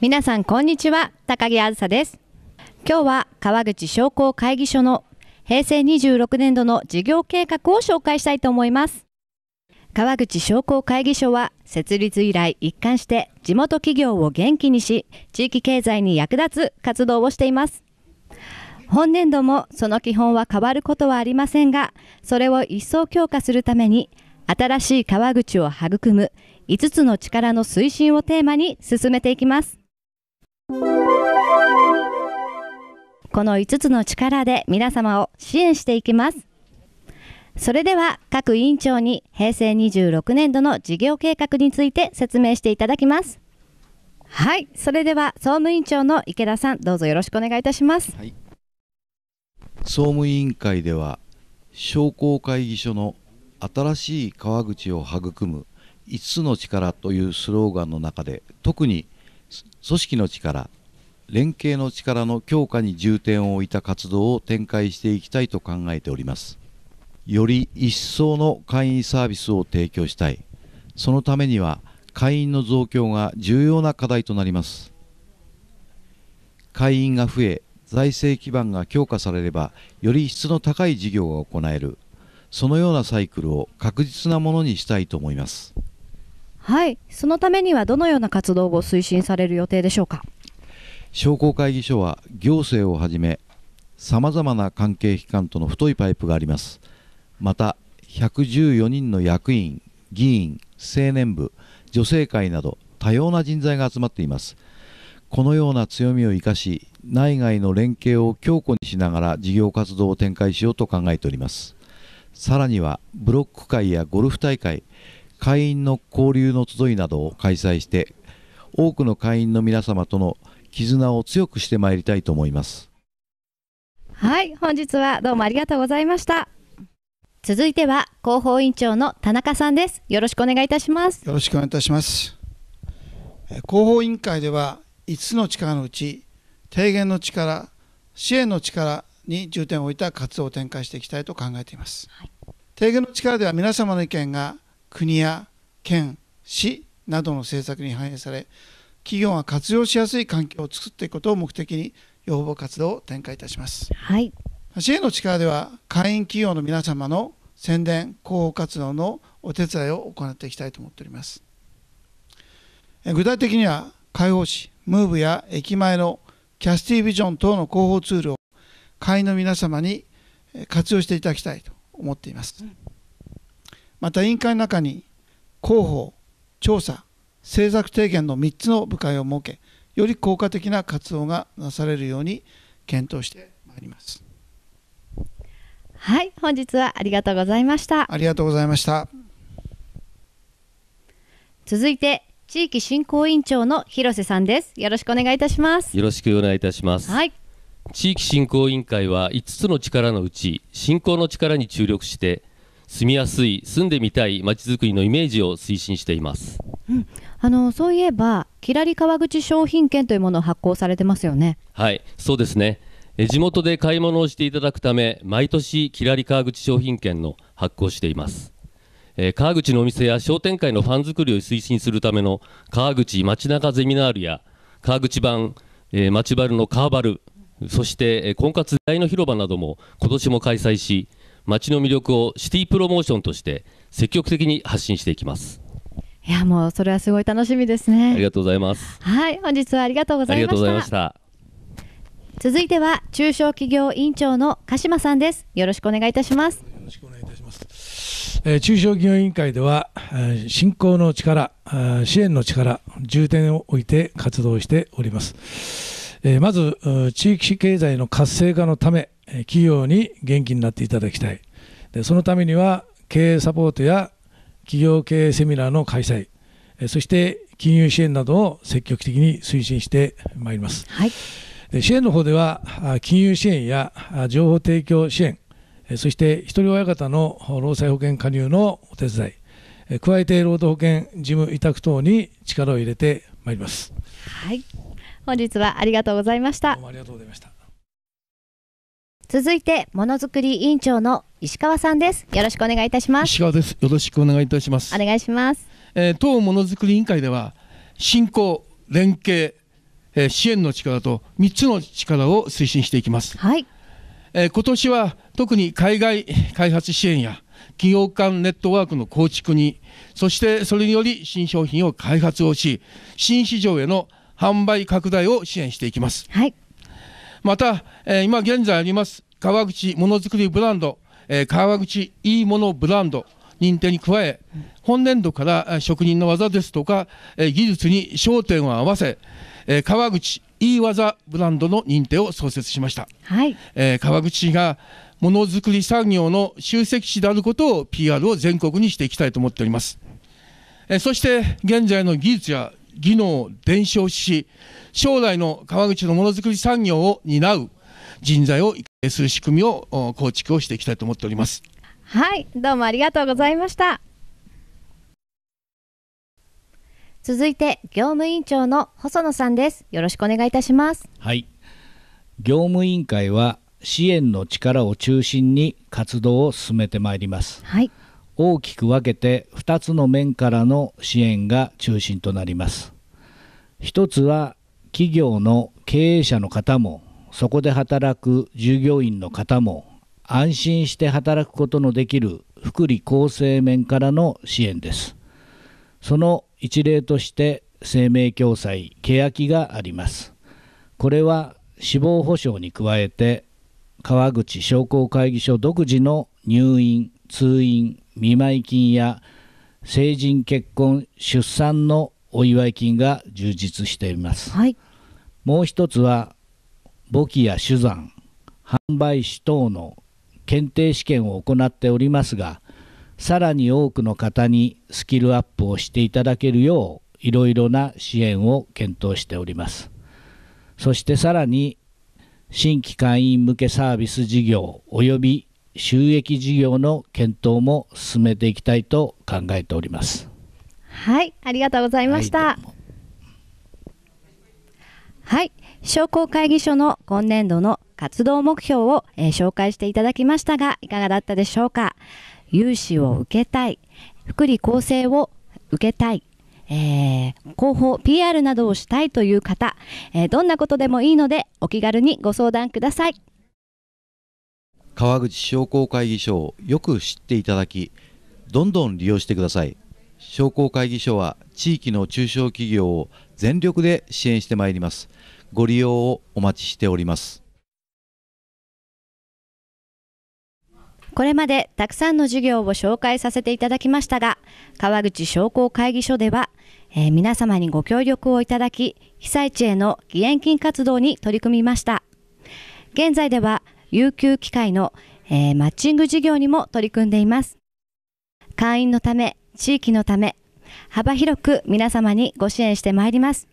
皆さんこんにちは高木あずさです今日は川口商工会議所の平成26年度の事業計画を紹介したいと思います川口商工会議所は設立以来一貫して地元企業を元気にし地域経済に役立つ活動をしています本年度もその基本は変わることはありませんがそれを一層強化するために新しい川口を育む5つの力の推進をテーマに進めていきますこの5つの力で皆様を支援していきます。それでは各委員長に平成26年度の事業計画について説明していただきます。はい、それでは総務委員長の池田さん、どうぞよろしくお願いいたします。はい、総務委員会では商工会議所の新しい川口を育む5つの力というスローガンの中で特に組織の力連携の力の強化に重点を置いた活動を展開していきたいと考えておりますより一層の会員サービスを提供したいそのためには会員の増強が重要な課題となります会員が増え財政基盤が強化されればより質の高い事業が行えるそのようなサイクルを確実なものにしたいと思います。はい、そのためにはどのような活動を推進される予定でしょうか商工会議所は行政をはじめさまざまな関係機関との太いパイプがありますまた114人の役員議員青年部女性会など多様な人材が集まっていますこのような強みを生かし内外の連携を強固にしながら事業活動を展開しようと考えておりますさらにはブロック会やゴルフ大会会員の交流の集いなどを開催して多くの会員の皆様との絆を強くしてまいりたいと思いますはい本日はどうもありがとうございました続いては広報委員長の田中さんですよろしくお願いいたしますよろしくお願いいたします広報委員会では5つの力のうち提言の力支援の力に重点を置いた活動を展開していきたいと考えています、はい、提言の力では皆様の意見が国や県市などの政策に反映され企業が活用しやすい環境を作っていくことを目的に要望活動を展開いたします、はい、支への力では会員企業の皆様の宣伝広報活動のお手伝いを行っていきたいと思っております具体的には開放誌ムーブや駅前のキャスティービジョン等の広報ツールを会員の皆様に活用していただきたいと思っています、うんまた委員会の中に広報調査政策提言の3つの部会を設けより効果的な活動がなされるように検討してまいりますはい本日はありがとうございましたありがとうございました続いて地域振興委員長の広瀬さんですよろしくお願いいたしますよろしくお願いいたしますはい地域振興委員会は5つの力のうち振興の力に注力して住みやすい住んでみたいまちづくりのイメージを推進しています、うん、あのそういえばきらり川口商品券というものを発行されてますよねはいそうですねえ地元で買い物をしていただくため毎年きらり川口商品券の発行していますえ川口のお店や商店会のファン作りを推進するための川口街中ゼミナールや川口版、えー、町バルのカーバルそして、え婚活大の広場なども今年も開催し街の魅力をシティプロモーションとして積極的に発信していきますいやもうそれはすごい楽しみですねありがとうございますはい本日はありがとうございました続いては中小企業委員長の鹿島さんですよろしくお願いいたしますよろしくお願いいたします、えー、中小企業委員会ではえ振興の力支援の力重点を置いて活動しておりますえまず地域経済の活性化のため企業に元気になっていただきたいでそのためには経営サポートや企業経営セミナーの開催そして金融支援などを積極的に推進してまいります、はい、で支援の方では金融支援や情報提供支援そしてひ人親方の労災保険加入のお手伝い加えて労働保険事務委託等に力を入れてまいりますはい本日はありがとうございましたどうもありがとうございました続いてものづくり委員長の石川さんですよろしくお願いいたします石川ですよろしくお願いいたしますお願いします、えー、当ものづくり委員会では振興連携、えー、支援の力と3つの力を推進していきますはい、えー、今年は特に海外開発支援や企業間ネットワークの構築にそしてそれにより新商品を開発をし新市場への販売拡大を支援していきます、はいまた、えー、今現在あります川口ものづくりブランド、えー、川口いいものブランド認定に加え、本年度から職人の技ですとか、えー、技術に焦点を合わせ、えー、川口いい技ブランドの認定を創設しました。はい、えー、川口がものづくり産業の集積地であることを PR を全国にしていきたいと思っております。えそして現在の技術や技能を伝承し、将来の川口のものづくり産業を担う人材を育成する仕組みを構築をしていきたいと思っております。はい、どうもありがとうございました。続いて業務委員長の細野さんです。よろしくお願いいたします。はい、業務委員会は支援の力を中心に活動を進めてまいります。はい。大きく分けて2つの面からの支援が中心となります。一つは企業の経営者の方もそこで働く従業員の方も安心して働くことのできる福利厚生面からの支援です。その一例として生命共済欅があります。これは死亡保障に加えて川口商工会議所独自の入院通院見舞い金や成人結婚出産のお祝い金が充実しています、はい、もう一つは簿記や手産販売士等の検定試験を行っておりますがさらに多くの方にスキルアップをしていただけるよういろいろな支援を検討しておりますそしてさらに新規会員向けサービス事業及び収益事業の検討も進めていきたいと考えておりますはいありがとうございました、はいはい、商工会議所の今年度の活動目標を、えー、紹介していただきましたが、いかがだったでしょうか。融資を受けたい、福利厚生を受けたい、えー、広報、PR などをしたいという方、えー、どんなことでもいいので、お気軽にご相談ください。川口商工会議所をよく知っていただきどんどん利用してください商工会議所は地域の中小企業を全力で支援してまいりますご利用をお待ちしておりますこれまでたくさんの授業を紹介させていただきましたが川口商工会議所では、えー、皆様にご協力をいただき被災地への義援金活動に取り組みました現在では有給機会の、えー、マッチング事業にも取り組んでいます。会員のため、地域のため、幅広く皆様にご支援してまいります。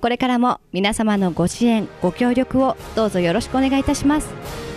これからも皆様のご支援、ご協力をどうぞよろしくお願いいたします。